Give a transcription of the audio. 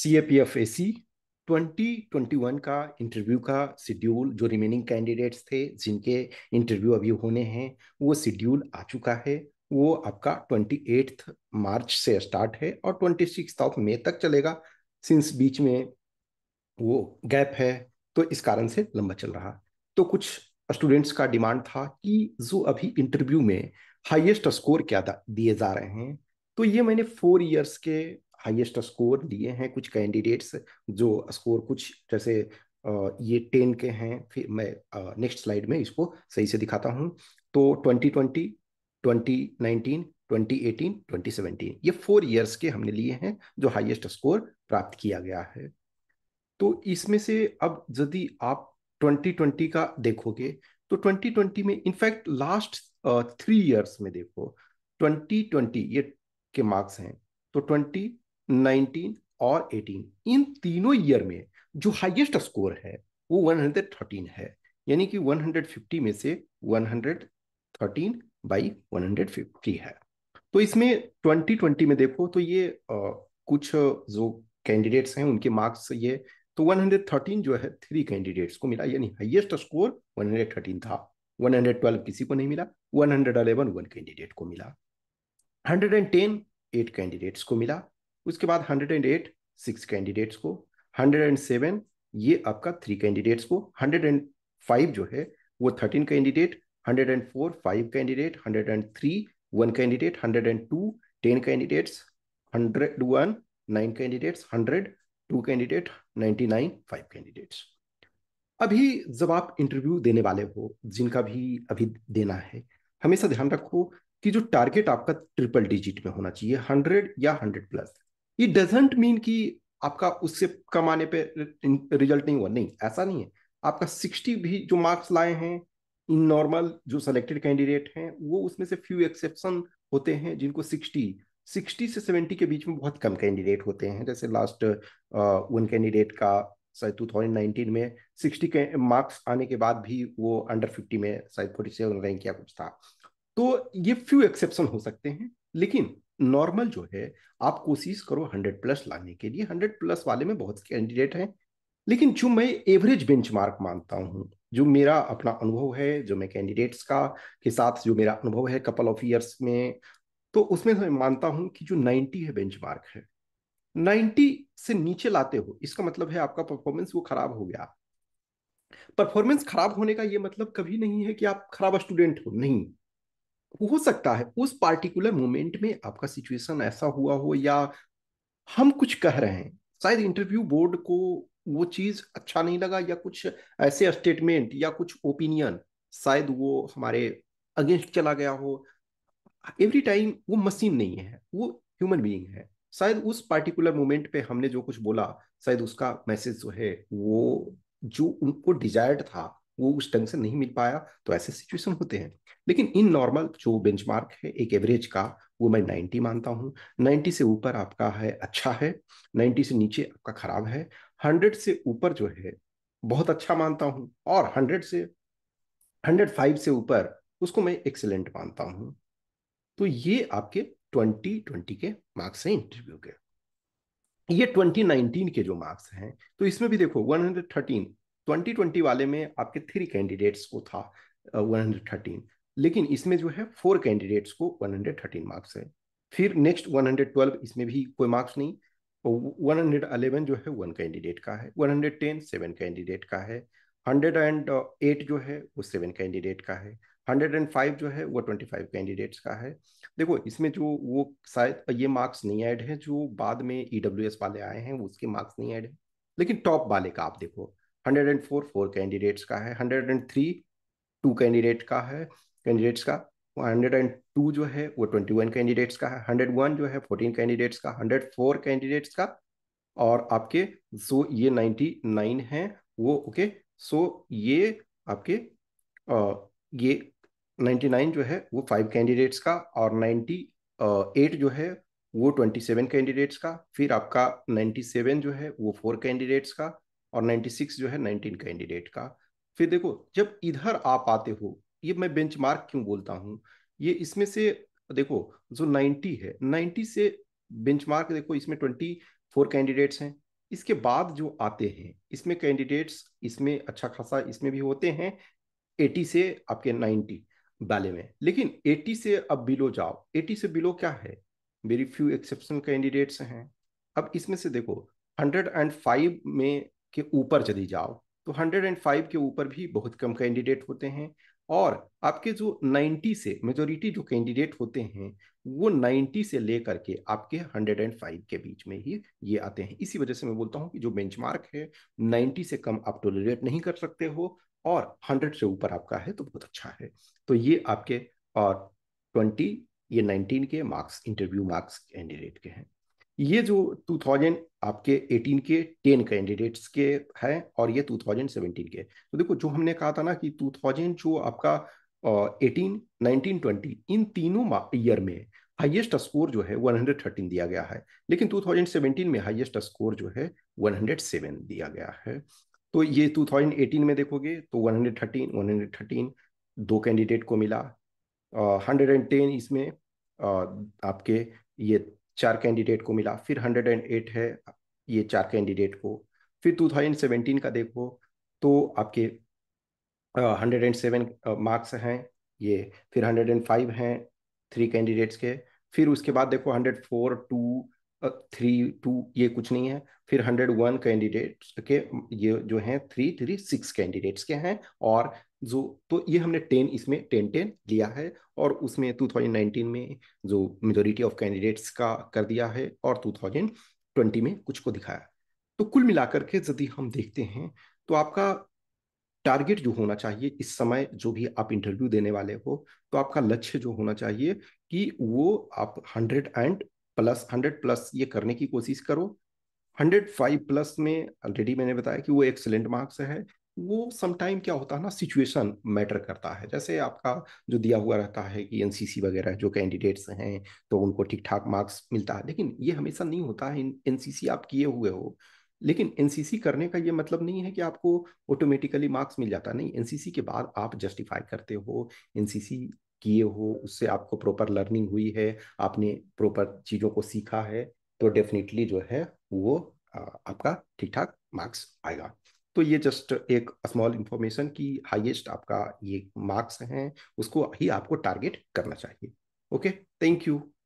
C A P F A C twenty twenty one का interview का schedule जो remaining candidates थे जिनके इंटरव्यू अभी होने हैं वो शेड्यूल आ चुका है वो आपका ट्वेंटी एट्थ मार्च से स्टार्ट है और ट्वेंटी सिक्स ऑफ मे तक चलेगा सिंस बीच में वो गैप है तो इस कारण से लंबा चल रहा तो कुछ स्टूडेंट्स का डिमांड था कि जो अभी इंटरव्यू में हाईएस्ट स्कोर क्या दिए जा रहे हैं तो ये मैंने फोर इयर्स के हाईएस्ट स्कोर लिए हैं कुछ कैंडिडेट्स जो स्कोर कुछ जैसे ये टेन के हैं फिर मैं नेक्स्ट स्लाइड में इसको सही से दिखाता हूँ तो twenty twenty twenty nineteen twenty eighteen twenty seventeen ये फोर ईयर्स के हमने लिए हैं जो हाईएस्ट स्कोर प्राप्त किया गया है तो इसमें से अब यदि आप 2020 का देखोगे तो 2020 में इनफैक्ट लास्ट थ्री इयर्स में देखो 2020 ये के मार्क्स हैं तो नाइनटीन और एटीन इन तीनों ईयर में जो हाइएस्ट स्कोर है वो थर्टीन है यानी कि फिफ्टी में से थर्टीन बाई फिफ्टी है तो इसमें ट्वेंटी में देखो तो ये आ, कुछ जो कैंडिडेट्स हैं उनके मार्क्स ये तो 113 जो है थ्री कैंडिडेट्स को मिला यानी हाइएस्ट स्कोर 113 था 112 किसी को नहीं मिला 111 वन कैंडिडेट को मिला 110 एट कैंडिडेट्स को मिला उसके बाद hundred and eight six candidates को हंड्रेड एंड सेवन ये आपका थ्री कैंडिडेट्स को हंड्रेड एंड फाइव जो है वो thirteen candidate hundred and four five candidate hundred and three one candidate hundred and two ten candidates hundred one nine candidates hundred two candidate nine five candidates अभी जब आप interview देने वाले हो जिनका भी अभी देना है हमेशा ध्यान रखो कि जो टारगेट आपका ट्रिपल डिजिट में होना चाहिए हंड्रेड या हंड्रेड प्लस ये डजेंट मीन कि आपका उससे कम आने पे रिजल्ट नहीं हुआ नहीं ऐसा नहीं है आपका सिक्सटी भी जो मार्क्स लाए हैं इन नॉर्मल जो सेलेक्टेड कैंडिडेट हैं वो उसमें से फ्यू एक्सेप्शन होते हैं जिनको सिक्सटी सिक्सटी से सेवेंटी के बीच में बहुत कम कैंडिडेट होते हैं जैसे लास्ट वन कैंडिडेट का शायद टू थाउजेंड नाइनटीन में सिक्सटी के मार्क्स आने के बाद भी वो अंडर फिफ्टी में शायद फोर्टी सेवन रैंक या कुछ था तो ये फ्यू एक्सेप्शन हो सकते हैं लेकिन नॉर्मल जो है आप कोशिश करो हंड्रेड प्लस लाने के लिए हंड्रेड प्लस वाले में बहुत कैंडिडेट हैं लेकिन जो मैं एवरेज बेंच मानता हूँ जो मेरा अपना अनुभव है जो मैं कैंडिडेट्स का के साथ जो मेरा अनुभव है कपल ऑफ ईयर्स में तो उसमें मैं मानता हूँ कि जो नाइन्टी है बेंच है नाइन्टी से नीचे लाते हो इसका मतलब है आपका परफॉर्मेंस वो खराब हो गया परफॉर्मेंस खराब होने का ये मतलब कभी नहीं है कि आप खराब स्टूडेंट हो नहीं हो सकता है उस पार्टिकुलर मोमेंट में आपका सिचुएशन ऐसा हुआ हो या हम कुछ कह रहे हैं शायद इंटरव्यू बोर्ड को वो चीज अच्छा नहीं लगा या कुछ ऐसे स्टेटमेंट या कुछ ओपिनियन शायद वो हमारे अगेंस्ट चला गया हो एवरी टाइम वो मशीन नहीं है वो ह्यूमन बीइंग है शायद उस पार्टिकुलर मोमेंट पे हमने जो कुछ बोला शायद उसका मैसेज जो है वो जो उनको डिजायर्ड था वो उस ढंग से नहीं मिल पाया तो ऐसे सिचुएशन होते हैं लेकिन इन नॉर्मल जो बेंचमार्क है एक एवरेज का वो मैं 90 मानता हूँ 90 से ऊपर आपका है अच्छा है 90 से नीचे आपका खराब है 100 से ऊपर जो है बहुत अच्छा मानता हूँ और 100 से 105 से ऊपर उसको मैं एक्सेलेंट मानता हूँ तो ये आपके 2020 के मार्क्स हैं इंटरव्यू के ये 2019 के जो मार्क्स हैं तो इसमें भी देखो 113 2020 वाले में आपके थ्री कैंडिडेट्स को था वन हंड्रेड थर्टीन लेकिन इसमें जो है फोर कैंडिडेट्स को वन हंड्रेड थर्टीन मार्क्स है फिर नेक्स्ट वन हंड्रेड ट्वेल्व इसमें भी कोई मार्क्स नहीं वन हंड्रेड अलेवन जो है वन कैंडिडेट का है one hundred ten seven candidate का है हंड्रेड एंड एट जो है वो सेवन कैंडिडेट का है हंड्रेड एंड फाइव जो है वो ट्वेंटी फाइव कैंडिडेट्स का है देखो इसमें जो वो शायद uh, ये मार्क्स नहीं ऐड है जो बाद में ई e वाले आए हैं उसके मार्क्स नहीं ऐड है लेकिन टॉप वाले का आप देखो hundred and four four candidates का है hundred and three two candidate का है कैंडिडेट्स का हंड्रेड एंड टू जो है वो ट्वेंटी वन कैंडिडेट्स का है हंड्रेड वन जो है फोर्टीन कैंडिडेट्स का हंड्रेड फोर कैंडिडेट्स का और आपके जो ये नाइन्टी नाइन है वो ओके सो ये आपके ये नाइन्टी नाइन जो है वो फाइव कैंडिडेट्स का और नाइन्टी एट जो है वो ट्वेंटी सेवन कैंडिडेट्स का फिर आपका नाइन्टी सेवन जो है वो फोर कैंडिडेट्स का और 96 जो है 19 कैंडिडेट का फिर देखो जब इधर आप आते हो ये मैं बेंचमार्क क्यों बोलता हूँ ये इसमें से देखो जो 90 है 90 से बेंचमार्क देखो इसमें 24 कैंडिडेट्स हैं इसके बाद जो आते हैं इसमें कैंडिडेट्स इसमें अच्छा खासा इसमें भी होते हैं 80 से आपके 90 वाले में लेकिन 80 से अब बिलो जाओ 80 से बिलो क्या है वेरी फ्यू एक्सेप्शन कैंडिडेट्स हैं अब इसमें से देखो 105 में के ऊपर चली जाओ तो 105 के ऊपर भी बहुत कम कैंडिडेट होते हैं और आपके जो 90 से मेजोरिटी जो कैंडिडेट होते हैं वो 90 से लेकर के आपके 105 के बीच में ही ये आते हैं इसी वजह से मैं बोलता हूँ कि जो बेंचमार्क है 90 से कम आप टोलरेट नहीं कर सकते हो और 100 से ऊपर आपका है तो बहुत अच्छा है तो ये आपके और 20 ये 19 के मार्क्स इंटरव्यू मार्क्स कैंडिडेट के हैं ये जो आपके 18 के 10 कैंडिडेट्स के हैं और ये 2017 के तो देखो जो हमने कहा था ना कि 2000 जो आपका एटीन नाइनटीन ट्वेंटी इन तीनों ईयर में हाईएस्ट स्कोर जो है 113 दिया गया है लेकिन 2017 में हाईएस्ट स्कोर जो है 107 दिया गया है तो ये 2018 में देखोगे तो 113 113 दो कैंडिडेट को मिला हंड्रेड एंड टेन इसमें आ, आपके ये चार कैंडिडेट को मिला फिर एट है ये चार कैंडिडेट को फिर सेवेंटीन का देखो तो आपके हंड्रेड एंड सेवन मार्क्स हैं ये फिर हंड्रेड एंड फाइव हैं थ्री कैंडिडेट्स के फिर उसके बाद देखो hundred four two three two ये कुछ नहीं है फिर हंड्रेड वन कैंडिडेट्स के ये जो हैं थ्री थ्री सिक्स कैंडिडेट्स के हैं और जो तो ये हमने टेन इसमें टेन टेन लिया है और उसमें टू थाउजेंड नाइनटीन में जो मेजोरिटी ऑफ कैंडिडेट्स का कर दिया है और टू थाउजेंड ट्वेंटी में कुछ को दिखाया तो कुल मिलाकर के यदि हम देखते हैं तो आपका टारगेट जो होना चाहिए इस समय जो भी आप इंटरव्यू देने वाले हो तो आपका लक्ष्य जो होना चाहिए कि वो आप hundred and plus hundred plus ये करने की कोशिश करो हंड्रेड फाइव प्लस में ऑलरेडी मैंने बताया कि वो एक्सेलेंट मार्क्स है वो समटाइम क्या होता है ना सिचुएशन मैटर करता है जैसे आपका जो दिया हुआ रहता है कि एनसीसी वगैरह जो कैंडिडेट्स हैं तो उनको ठीक ठाक मार्क्स मिलता है लेकिन ये हमेशा नहीं होता है एनसीसी आप किए हुए हो लेकिन एनसीसी करने का ये मतलब नहीं है कि आपको ऑटोमेटिकली मार्क्स मिल जाता नहीं एनसीसी के बाद आप जस्टिफाई करते हो एनसीसी किए हो उससे आपको प्रॉपर लर्निंग हुई है आपने प्रॉपर चीज़ों को सीखा है तो डेफिनेटली जो है वो आपका ठीक ठाक मार्क्स आएगा तो ये जस्ट एक स्मॉल इंफॉर्मेशन कि हाईएस्ट आपका ये मार्क्स हैं उसको ही आपको टारगेट करना चाहिए ओके थैंक यू